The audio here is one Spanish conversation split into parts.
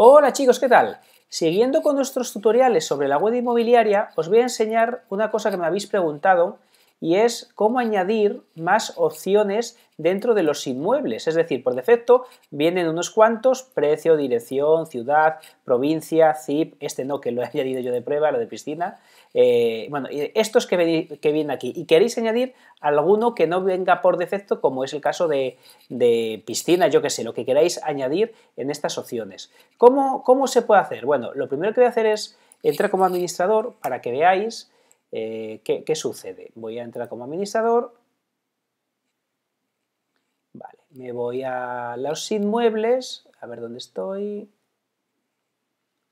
Hola chicos, ¿qué tal? Siguiendo con nuestros tutoriales sobre la web inmobiliaria, os voy a enseñar una cosa que me habéis preguntado y es cómo añadir más opciones dentro de los inmuebles. Es decir, por defecto vienen unos cuantos, precio, dirección, ciudad, provincia, zip, este no, que lo he añadido yo de prueba, lo de piscina. Eh, bueno, estos que, vienen aquí. Y queréis añadir alguno que no venga por defecto, como es el caso de, piscina, yo que sé, lo que queráis añadir en estas opciones. ¿Cómo, ¿Cómo se puede hacer? Bueno, lo primero que voy a hacer es entrar como administrador para que veáis eh, ¿qué, sucede? Voy a entrar como administrador, Vale, me voy a los inmuebles, a ver dónde estoy.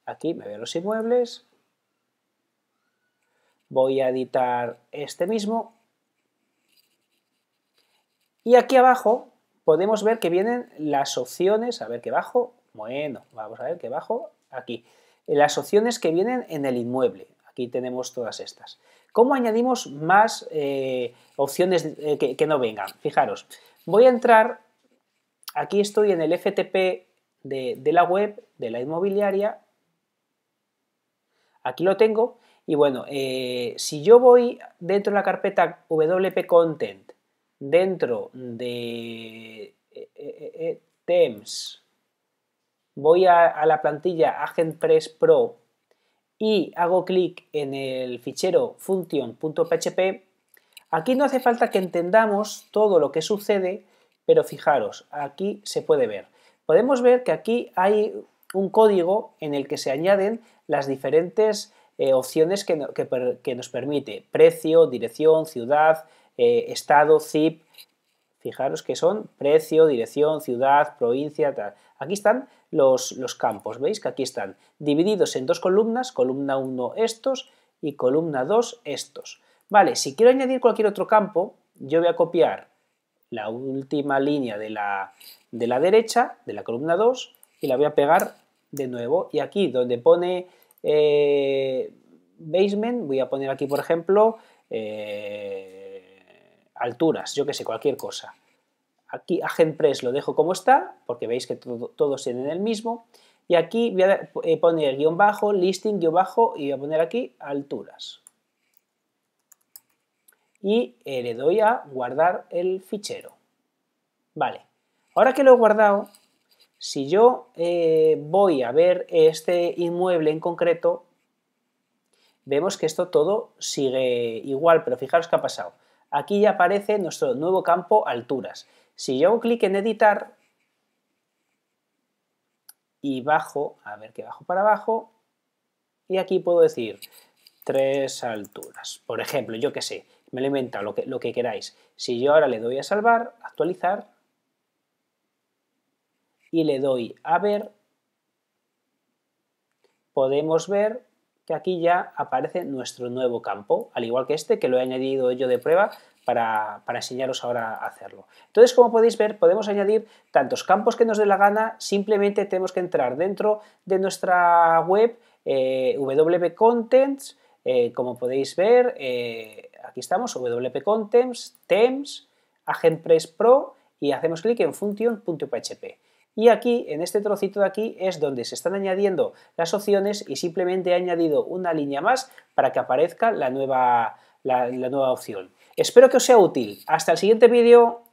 Aquí me veo los inmuebles. Voy a editar este mismo. Y aquí abajo podemos ver que vienen las opciones, a ver qué bajo, bueno, vamos a ver qué bajo aquí, las opciones que vienen en el inmueble. Aquí tenemos todas estas. ¿Cómo añadimos más eh, opciones eh, que, no vengan? Fijaros, voy a entrar, aquí estoy en el FTP de, la web, de la inmobiliaria, aquí lo tengo, y bueno, eh, si yo voy dentro de la carpeta WP Content, dentro de Themes, voy a, la plantilla Agent Pro, y hago clic en el fichero function.php, aquí no hace falta que entendamos todo lo que sucede, pero fijaros, aquí se puede ver. Podemos ver que aquí hay un código en el que se añaden las diferentes eh, opciones que, que, nos permite precio, dirección, ciudad, eh, estado, zip, Fijaros que son precio, dirección, ciudad, provincia, tal. Aquí están los, campos, ¿veis? Que aquí están divididos en dos columnas, columna 1 estos y columna 2 estos. Vale, si quiero añadir cualquier otro campo, yo voy a copiar la última línea de la, derecha, de la columna 2, y la voy a pegar de nuevo. Y aquí donde pone eh, basement, voy a poner aquí, por ejemplo, eh, alturas, yo que sé, cualquier cosa. Aquí Agent Press lo dejo como está, porque veis que todos tienen el mismo. Y aquí voy a eh, poner guión bajo, listing, guión bajo, y voy a poner aquí alturas. Y eh, le doy a guardar el fichero. Vale. Ahora que lo he guardado, si yo eh, voy a ver este inmueble en concreto, vemos que esto todo sigue igual, pero fijaros qué ha pasado. Aquí ya aparece nuestro nuevo campo alturas. Si yo hago clic en editar y bajo, a ver que bajo para abajo, y aquí puedo decir tres alturas. Por ejemplo, yo qué sé, me lo lo que, lo que queráis. Si yo ahora le doy a salvar, actualizar, y le doy a ver, podemos ver que aquí ya aparece nuestro nuevo campo, al igual que este que lo he añadido yo de prueba para, enseñaros ahora a hacerlo. Entonces, como podéis ver, podemos añadir tantos campos que nos dé la gana, simplemente tenemos que entrar dentro de nuestra web eh, contents eh, como podéis ver, eh, aquí estamos, wp-contents, themes, agentpress pro, y hacemos clic en function.php. Y aquí, en este trocito de aquí, es donde se están añadiendo las opciones y simplemente he añadido una línea más para que aparezca la nueva, la, nueva opción. Espero que os sea útil. Hasta el siguiente vídeo.